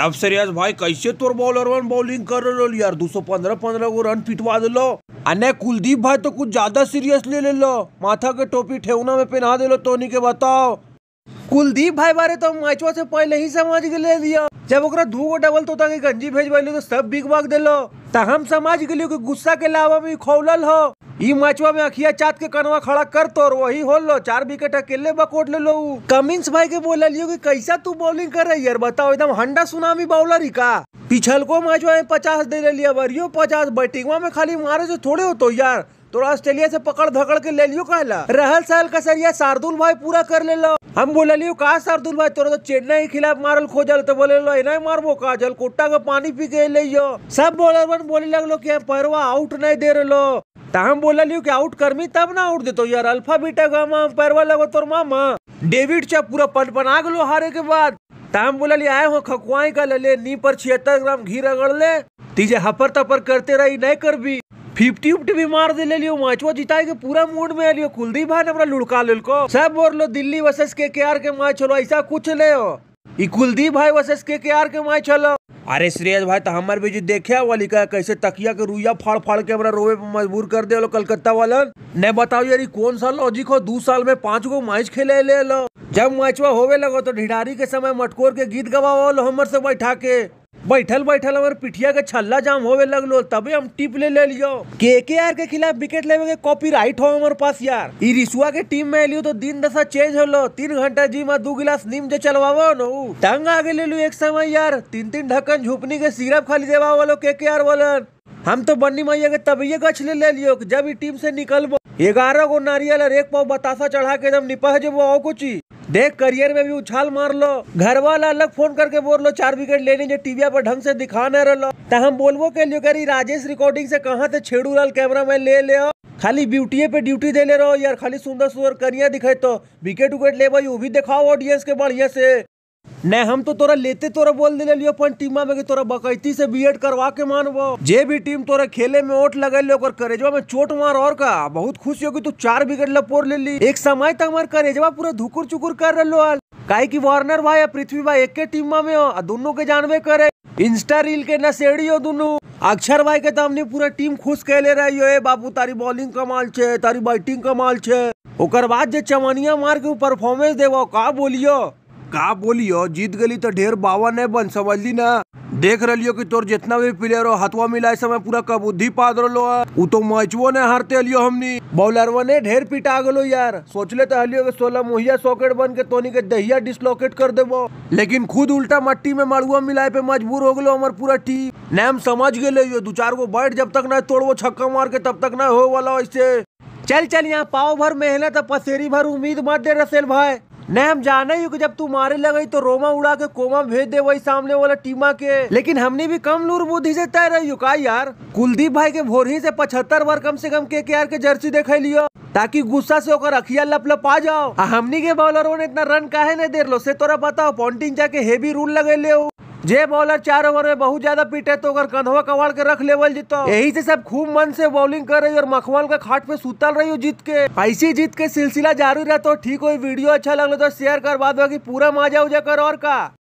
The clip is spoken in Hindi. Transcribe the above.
तब से भाई कैसे तोर बॉलर वन बॉलिंग कर रहे यार दो सौ पंद्रह पंद्रह को रन पिटवा दिलो अने कुलदीप भाई तो कुछ ज्यादा सीरियस ले ले लो माथा के टोपी ठेवना में पहना दे लो तोनी के बताओ कुलदीप भाई बारे तो मैचवा से पहले ही समझ ले लिया जब ओकरा दू गो डबल तो के गंजी भेजवा तो सब बिग बाग दिलो तो हम समझ गए गुस्सा के लावा में खोलल हो मैचवा में अखिया चात के कनवा खड़ा कर तो वही हो लो चार विकेट अकेले बकोट ले लो कमिंस भाई के बोल लियो कि कैसा तू बॉलिंग कर रही यार बताओ एकदम हंडा सुनामी बॉलर ही का को मैचवा में पचास दे ले लिया वरियो पचास बैटिंगवा में खाली मारे से थोड़े हो तो यार तोरा ऑस्ट्रेलिया से पकड़ धकड़ के ले लियो कहला रहल सहल का सरिया शार्दुल भाई पूरा कर ले लो हम बोललियो का शार्दुल भाई तोरा तो चेन्नई के खिलाफ मारल खोजल तो बोले लो एना मारबो का जल कोटा का पानी पी के ले यो सब बॉलर बन बोले लगलो कि हम परवा आउट नहीं दे रहे तो हम बोललियो कि आउट करमी तब ना आउट देतो यार अल्फा बीटा गामा परवा लगो तोर मामा डेविड चा पूरा पट बना गलो हारे के बाद तो हम बोलली आए हो खकुआई का ले नी पर छिहत्तर ग्राम घी रगड़ ले तीजे हपर तपर करते रही नहीं कर भी फिफ्टी उफ्टी भी मार दिले ले लियो मैचवा जिताए के पूरा मूड में लियो कुलदीप भाई ने हमरा लुड़का ले को सब बोल लो दिल्ली वर्सेस के के आर के मैच चलो ऐसा कुछ ले हो ई कुलदीप भाई वर्सेस के के आर के मैच चलो अरे श्रेयस भाई तो हमारे भी जो देखे वाली का कैसे तकिया के रुइया फाड़ फाड़ के हमारा रोवे पर मजबूर कर दे कलकत्ता वालन ने बताओ यार कौन सा लॉजिक हो दो साल में पांच गो मैच खेले ले लो जब मैचवा होवे लगो तो ढिडारी के समय मटकोर के गीत गवा हमर से बैठा के बैठल बैठल हमारे पिठिया के छल्ला जाम होवे लगलो तबे हम टिप ले ले लियो के के आर के खिलाफ विकेट लेवे के कॉपी राइट हो हमारे पास यार ई रिसुआ के टीम में लियो तो दिन दशा चेंज होलो तीन घंटा जी में दो गिलास नीम जो चलवावो नो टंग आगे ले लियो एक समय यार तीन तीन ढक्कन झुपनी के सिरप खाली देवा वालो के के आर वालन हम तो बन्नी मैया के तबीये गछ ले ले लियो जब ई टीम से निकलबो ग्यारह गो नारियल और एक पाव बतासा चढ़ा के जब निपह जेबो और कुछ देख करियर में भी उछाल मार लो घर वाला अलग फोन करके बोल लो चार विकेट लेने जो टीवी पर ढंग से दिखा रहो रहो तो हम बोलबो के लिए करी राजेश रिकॉर्डिंग से कहाँ से छेड़ू लाल कैमरा मैन ले ले खाली ब्यूटी पे ड्यूटी दे ले रहो यार खाली सुंदर सुंदर करिया दिखाई तो विकेट उकेट ले भाई वो भी दिखाओ ऑडियंस के बढ़िया से नहीं हम तो तोरा लेते तोरा बोल दे लियो अपन टीम में कि तोरा बकैती से बीएड करवा के मानबो जे भी टीम तोरा खेले में ओट लगैले ओकर करेजवा में चोट मार और का बहुत खुश हो कि तू चार विकेट लपोर ले ली एक समय तक हमार करेजवा पूरा धुकुर चुकुर कर रहे हाल काहे की वार्नर भाई या पृथ्वी भाई एक के टीम में हो दोनों के जानवे करे इंस्टा रील के नशेड़ी हो दोनों अक्षर भाई के सामने तो पूरा टीम खुश कह ले रही हो बाबू तारी बॉलिंग कमाल छे तारी बैटिंग कमाल छे ओकर बाद जे चमनिया मार के परफॉर्मेंस देवो का बोलियो का बोलियो जीत गली तो ढेर बावन है बन समझ ली ना देख रलियो कि तोर जितना भी प्लेयर हो हथवा मिला समय पूरा कबूद्धि पाद रलो उ तो मचवो ने हारते हलियो हमनी बॉलरवा ने ढेर पिटा गलो यार सोचले तो हलियो के सोलह मुहिया सॉकेट बन के तोनी के दहिया डिसलोकेट कर देबो लेकिन खुद उल्टा मट्टी में मड़ुआ मिलाए पे मजबूर हो गलो हमार पूरा टीम नैम समझ गए यो दू चार गो बैठ जब तक ना तोड़वो छक्का मार के तब तक ना हो वाला ऐसे चल चल यहाँ पाव भर मेहनत पसेरी भर उम्मीद मत दे रसेल भाई नहीं हम जाने ही जब तू मारे लगे तो रोमा उड़ा के कोमा भेज दे वही सामने वाला टीमा के लेकिन हमने भी कम नूर बुद्धि से तय रही का यार कुलदीप भाई के भोरही से पचहत्तर बार कम से कम के के आर के जर्सी देखे लियो ताकि गुस्सा से होकर अखिया लप लप आ जाओ हमनी के बॉलरों ने इतना रन काहे नहीं देर लो से तोरा पता हो पॉन्टिंग जाके हेवी रूल लगे ले जे बॉलर चार ओवर में बहुत ज्यादा पीटे तो अगर कंधवा कवाड़ के रख लेवल जीतो यही से सब खूब मन से बॉलिंग कर रही और मखवाल का खाट पे सुतल रही हो जीत के ऐसी जीत के सिलसिला जारी रहता तो ठीक हो वीडियो अच्छा लगे तो शेयर कर बाद बाकी पूरा मजा उजा कर और का